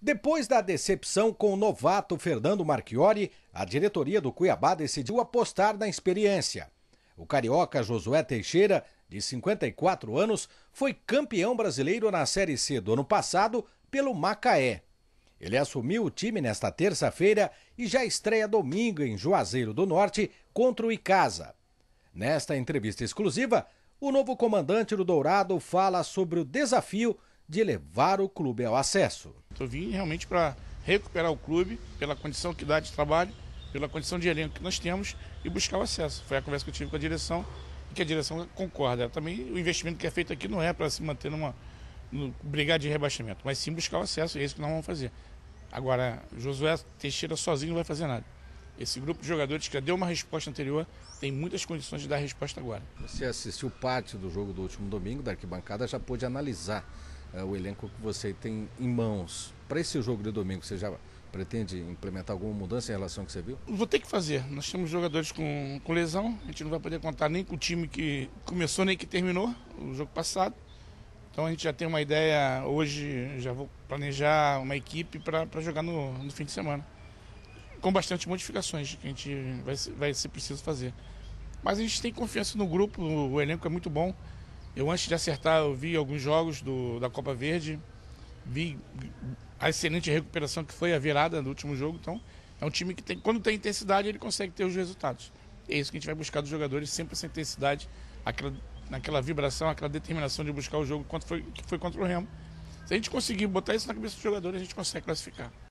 Depois da decepção com o novato Fernando Marchiori, a diretoria do Cuiabá decidiu apostar na experiência. O carioca Josué Teixeira, de 54 anos, foi campeão brasileiro na Série C do ano passado pelo Macaé. Ele assumiu o time nesta terça-feira e já estreia domingo em Juazeiro do Norte contra o Icasa. Nesta entrevista exclusiva, o novo comandante do Dourado fala sobre o desafio de levar o clube ao acesso. Eu vim realmente para recuperar o clube pela condição que dá de trabalho, pela condição de elenco que nós temos e buscar o acesso. Foi a conversa que eu tive com a direção e que a direção concorda. Também o investimento que é feito aqui não é para se manter numa no, brigar de rebaixamento, mas sim buscar o acesso e é isso que nós vamos fazer. Agora, Josué Teixeira sozinho não vai fazer nada. Esse grupo de jogadores que já deu uma resposta anterior tem muitas condições de dar resposta agora. Você assistiu parte do jogo do último domingo da arquibancada, já pôde analisar é, o elenco que você tem em mãos. Para esse jogo de domingo, você já pretende implementar alguma mudança em relação ao que você viu? Vou ter que fazer. Nós temos jogadores com, com lesão, a gente não vai poder contar nem com o time que começou nem que terminou o jogo passado. Então a gente já tem uma ideia, hoje já vou planejar uma equipe para jogar no, no fim de semana. Com bastante modificações que a gente vai, vai ser preciso fazer. Mas a gente tem confiança no grupo, o elenco é muito bom. Eu, antes de acertar, eu vi alguns jogos do, da Copa Verde, vi a excelente recuperação que foi a virada do último jogo. Então, é um time que, tem, quando tem intensidade, ele consegue ter os resultados. É isso que a gente vai buscar dos jogadores, sempre essa intensidade, aquela, naquela vibração, aquela determinação de buscar o jogo, quanto foi, que foi contra o Remo. Se a gente conseguir botar isso na cabeça dos jogadores a gente consegue classificar.